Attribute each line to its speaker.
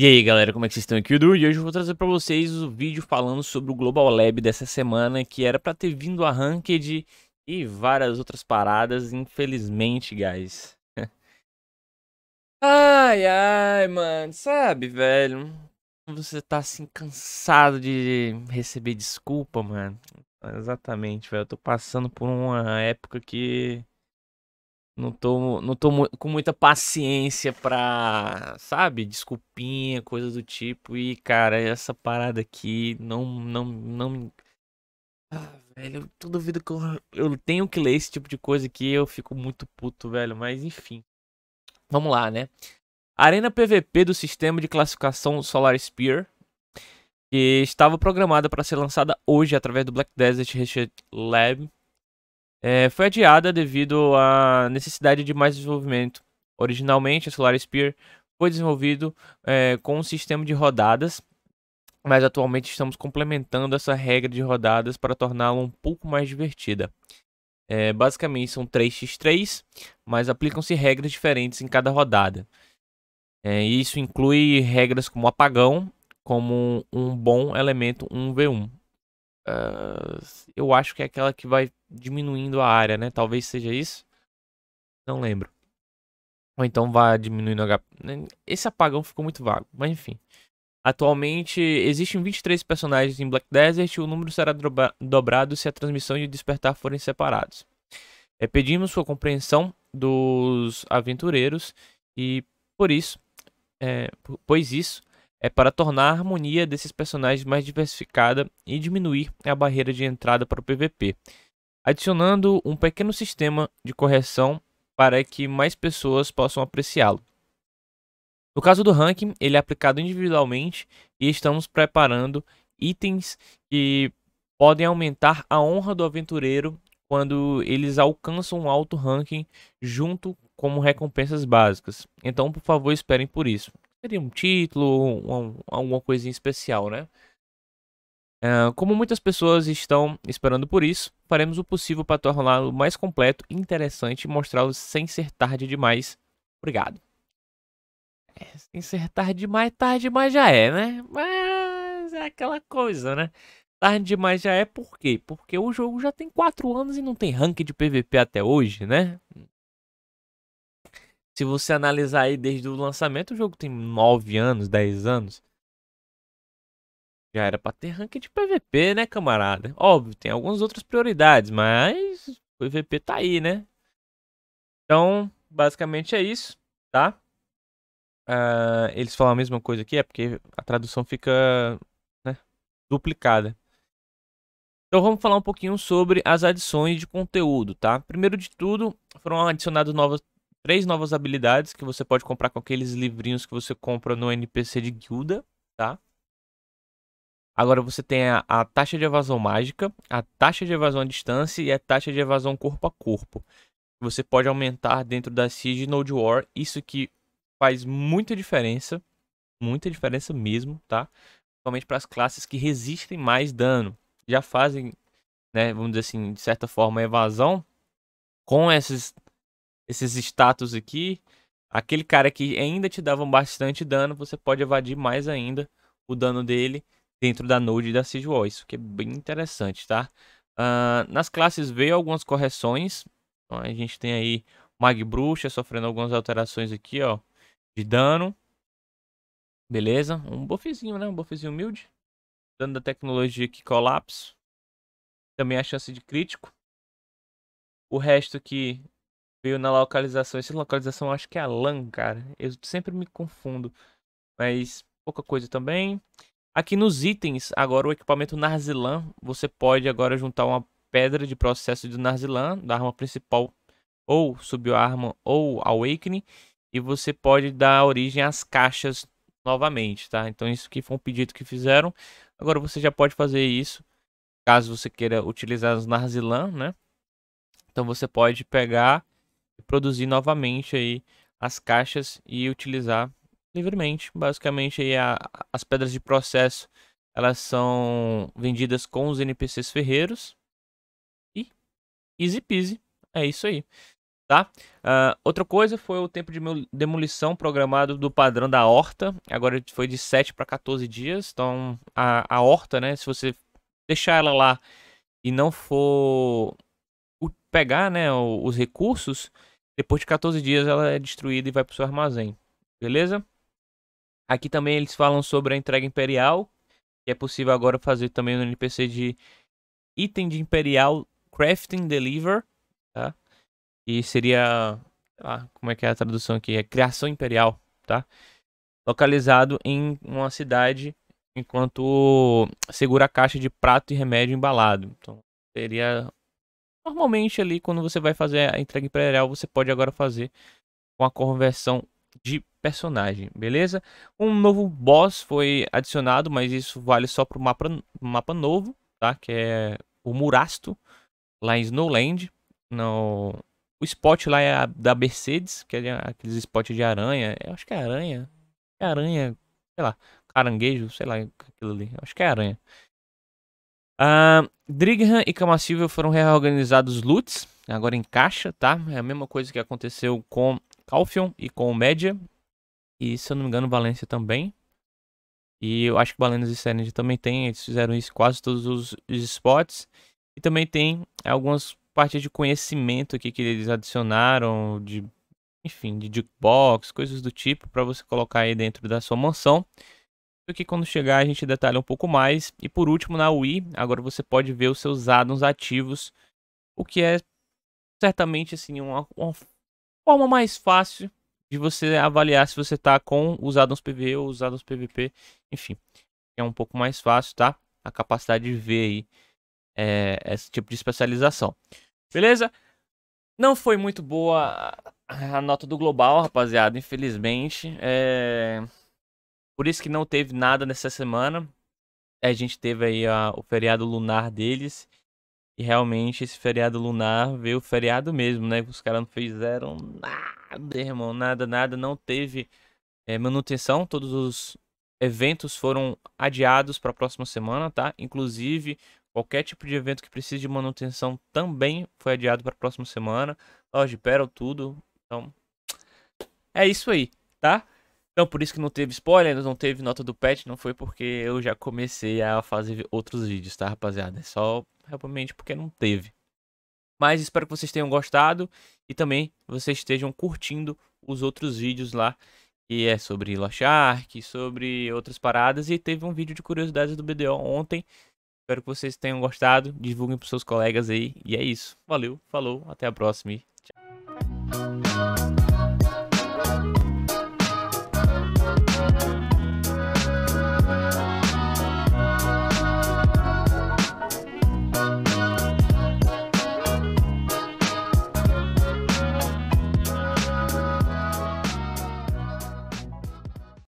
Speaker 1: E aí galera, como é que vocês estão aqui? Eu e hoje eu vou trazer para vocês o vídeo falando sobre o Global Lab dessa semana, que era para ter vindo a Ranked e várias outras paradas, infelizmente, guys. ai, ai, mano, sabe, velho? Você tá assim cansado de receber desculpa, mano. Exatamente, velho. Eu tô passando por uma época que não tô, não tô com muita paciência pra, sabe, desculpinha, coisa do tipo. E, cara, essa parada aqui não, não, não... Ah, velho, toda vida que eu, eu tenho que ler esse tipo de coisa aqui, eu fico muito puto, velho. Mas, enfim. Vamos lá, né? Arena PVP do sistema de classificação Solar Spear. Que estava programada para ser lançada hoje através do Black Desert Research Lab é, foi adiada devido à necessidade de mais desenvolvimento. Originalmente, a Solar Spear foi desenvolvido é, com um sistema de rodadas, mas atualmente estamos complementando essa regra de rodadas para torná-la um pouco mais divertida. É, basicamente são 3x3, mas aplicam-se regras diferentes em cada rodada. É, isso inclui regras como apagão, como um bom elemento 1v1. Ah, eu acho que é aquela que vai diminuindo a área, né? Talvez seja isso. Não lembro. Ou então vai diminuindo HP. Né? Esse apagão ficou muito vago, mas enfim. Atualmente existem 23 personagens em Black Desert e o número será dobrado se a transmissão e o despertar forem separados. É, pedimos sua compreensão dos aventureiros e por isso, é, pois isso, é para tornar a harmonia desses personagens mais diversificada e diminuir a barreira de entrada para o PVP, adicionando um pequeno sistema de correção para que mais pessoas possam apreciá-lo. No caso do ranking, ele é aplicado individualmente e estamos preparando itens que podem aumentar a honra do aventureiro quando eles alcançam um alto ranking junto como recompensas básicas. Então, por favor, esperem por isso seria um título, um, alguma coisinha especial, né? Uh, como muitas pessoas estão esperando por isso, faremos o possível para torná-lo mais completo, interessante e mostrá-lo sem ser tarde demais. Obrigado. É, sem ser tarde demais, tarde demais já é, né? Mas é aquela coisa, né? Tarde demais já é por quê? Porque o jogo já tem 4 anos e não tem ranking de PVP até hoje, né? Se você analisar aí desde o lançamento, o jogo tem 9 anos, 10 anos. Já era pra ter ranking de PVP, né, camarada? Óbvio, tem algumas outras prioridades, mas o PVP tá aí, né? Então, basicamente é isso, tá? Uh, eles falam a mesma coisa aqui, é porque a tradução fica né, duplicada. Então vamos falar um pouquinho sobre as adições de conteúdo, tá? Primeiro de tudo, foram adicionadas novas, três novas habilidades que você pode comprar com aqueles livrinhos que você compra no NPC de guilda, tá? Agora você tem a, a, taxa de evasão mágica, a taxa de evasão à distância e a taxa de evasão corpo a corpo. Você pode aumentar dentro da Siege Node War, isso que faz muita diferença, muita diferença mesmo, tá? Principalmente para as classes que resistem mais dano, já fazem, né, vamos dizer assim, de certa forma, evasão com esses, esses status aqui, aquele cara que ainda te dava bastante dano, você pode evadir mais ainda o dano dele dentro da node da Sigil Isso que é bem interessante, tá? Uh, nas classes veio algumas correções. Então, a gente tem aí Mag Bruxa sofrendo algumas alterações aqui, ó, de dano. Beleza? Um buffzinho, né? Um buffzinho humilde. Dano da tecnologia aqui, colapso. Também a chance de crítico. O resto aqui Veio na localização. Essa localização acho que é a LAN, cara. Eu sempre me confundo. Mas pouca coisa também. Aqui nos itens, agora o equipamento Narzilan. Você pode agora juntar uma pedra de processo de Narzilan, da arma principal, ou subarma, ou Awakening. E você pode dar origem às caixas novamente, tá? Então isso que foi um pedido que fizeram. Agora você já pode fazer isso, caso você queira utilizar os Narzilan, né? Então você pode pegar produzir novamente aí as caixas e utilizar livremente. Basicamente aí a, as pedras de processo elas são vendidas com os NPCs ferreiros e easy peasy, é isso aí. Tá? Uh, outra coisa foi o tempo de demolição programado do padrão da horta. Agora foi de 7 para 14 dias. Então a, a horta, né? Se você deixar ela lá e não for pegar né, os recursos, depois de 14 dias ela é destruída e vai para o seu armazém. Beleza? Aqui também eles falam sobre a entrega imperial. Que é possível agora fazer também no NPC de item de imperial crafting deliver. Tá? E seria... Ah, como é que é a tradução aqui? É criação imperial, tá? Localizado em uma cidade enquanto segura a caixa de prato e remédio embalado. Então, seria Normalmente ali quando você vai fazer a entrega imperial, você pode agora fazer com a conversão de personagem, beleza? Um novo boss foi adicionado, mas isso vale só para o mapa, mapa novo, tá? Que é o Murasto, lá em Snowland. No... O spot lá é da Mercedes, que é aqueles spots de aranha. Eu acho que é aranha. É aranha, sei lá, caranguejo, sei lá, aquilo ali. Eu acho que é aranha. Uh, ah, Drigham e Camassível foram reorganizados luts agora em caixa, tá? É a mesma coisa que aconteceu com Calfion e com Média. E se eu não me engano, Valência também. E eu acho que Balenas e Serenity também tem. Eles fizeram isso quase todos os spots. E também tem algumas partes de conhecimento aqui que eles adicionaram, de enfim, de jukebox, coisas do tipo, para você colocar aí dentro da sua mansão que quando chegar a gente detalha um pouco mais. E por último, na UI, agora você pode ver os seus addons ativos, o que é certamente assim uma, uma forma mais fácil de você avaliar se você está com os addons PV ou os addons PVP, enfim. É um pouco mais fácil, tá? A capacidade de ver aí é, esse tipo de especialização. Beleza? Não foi muito boa a nota do global, rapaziada, infelizmente. É... Por isso que não teve nada nessa semana. A gente teve aí a, o feriado lunar deles. E realmente esse feriado lunar veio feriado mesmo, né? Os caras não fizeram nada, irmão. Nada, nada. Não teve é, manutenção. Todos os eventos foram adiados para a próxima semana, tá? Inclusive, qualquer tipo de evento que precise de manutenção também foi adiado para a próxima semana. Loja de tudo. Então, é isso aí, tá? Então, por isso que não teve spoiler, não teve nota do patch, não foi porque eu já comecei a fazer outros vídeos, tá, rapaziada? É só realmente porque não teve. Mas espero que vocês tenham gostado e também vocês estejam curtindo os outros vídeos lá, que é sobre La Shark, sobre outras paradas. E teve um vídeo de curiosidades do BDO ontem. Espero que vocês tenham gostado. Divulguem para seus colegas aí. E é isso. Valeu, falou, até a próxima e tchau.